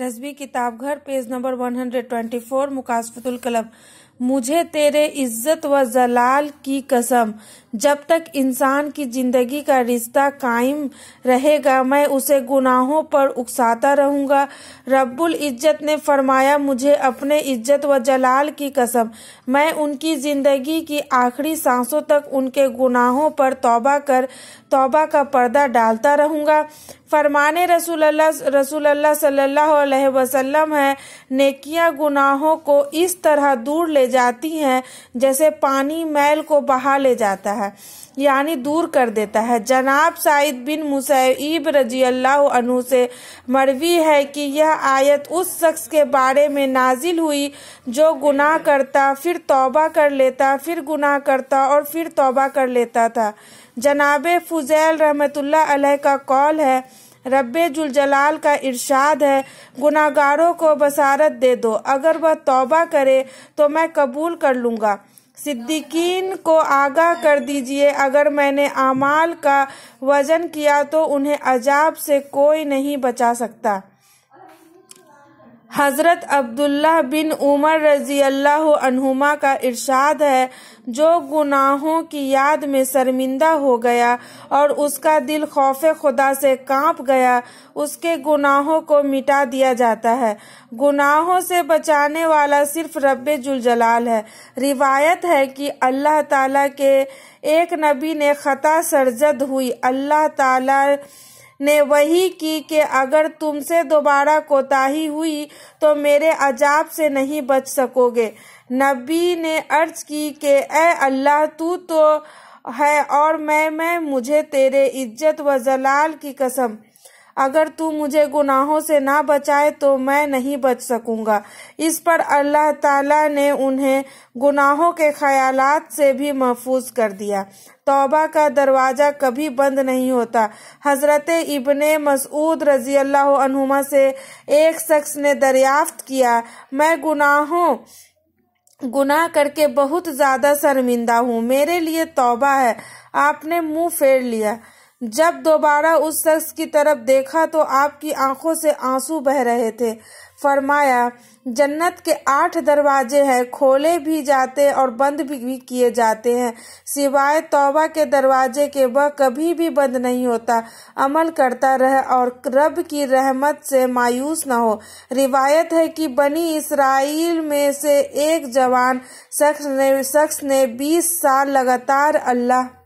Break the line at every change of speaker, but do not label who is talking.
रजबी किताबघर page number one hundred twenty four मुकाशफतुल क्लब मुझे तेरे इज्जत व जलाल की कसम जब तक इंसान की जिंदगी का रिश्ता कायम रहेगा मैं उसे गुनाहों पर उकसाता रहूंगा रब्बुल इज्जत ने फरमाया मुझे अपने इज्जत व जलाल की कसम मैं उनकी जिंदगी की आखिरी सांसों तक उनके गुनाहों पर तौबा कर तौबा का पर्दा डालता रहूंगा फरमाने रसूल रसूल सल्लल्लाहु अलैहि वसल्लम है नेकिया गुनाहों को इस तरह दूर ले जाती हैं जैसे पानी मैल को बहा ले जाता है यानी दूर कर देता है जनाब साइद बिन मुसैब रजी अल्लाह अनु से मरवी है कि यह आयत उस शख्स के बारे में नाजिल हुई जो गुनाह करता फिर तौबा कर लेता फिर गुनाह करता और फिर तौबा कर लेता था जनाब फुजैल रहमतुल्लाह अलैह का कौल है जुलजलाल का इरशाद है गुनागारों को बसारत दे दो अगर वह तौबा करे तो मैं कबूल कर लूँगा सिद्दीकीन को आगाह कर दीजिए अगर मैंने अमाल का वजन किया तो उन्हें अजाब से कोई नहीं बचा सकता हज़रत अब्दुल्ला बिन उमर रजी अल्लाह अनहुमा का इरशाद है जो गुनाहों की याद में शर्मिंदा हो गया और उसका दिल खौफ खुदा से कांप गया उसके गुनाहों को मिटा दिया जाता है गुनाहों से बचाने वाला सिर्फ रब जुलजलाल है रिवायत है कि अल्लाह ताला के एक नबी ने खता सरजद हुई अल्लाह ताला ने वही की कि अगर तुमसे दोबारा कोताही हुई तो मेरे अजाब से नहीं बच सकोगे नबी ने अर्ज की कि ए अल्लाह तू तो है और मैं मैं मुझे तेरे इज्जत व जलाल की कसम अगर तू मुझे गुनाहों से ना बचाए तो मैं नहीं बच सकूंगा इस पर अल्लाह ताला ने उन्हें गुनाहों के ख्याल से भी महफूज कर दिया तौबा का दरवाज़ा कभी बंद नहीं होता हज़रत इबन मसूद रजी अल्लाह से एक शख्स ने दरियाफ्त किया मैं गुनाहों गुनाह करके बहुत ज़्यादा शर्मिंदा हूँ मेरे लिए तौबा है आपने मुंह फेर लिया जब दोबारा उस शख्स की तरफ देखा तो आपकी आंखों से आंसू बह रहे थे फरमाया जन्नत के आठ दरवाजे हैं खोले भी जाते और बंद भी किए जाते हैं सिवाय तौबा के दरवाजे के वह कभी भी बंद नहीं होता अमल करता रह और रब की रहमत से मायूस न हो रिवायत है कि बनी इसराइल में से एक जवान शख्स ने शख्स ने बीस साल लगातार अल्लाह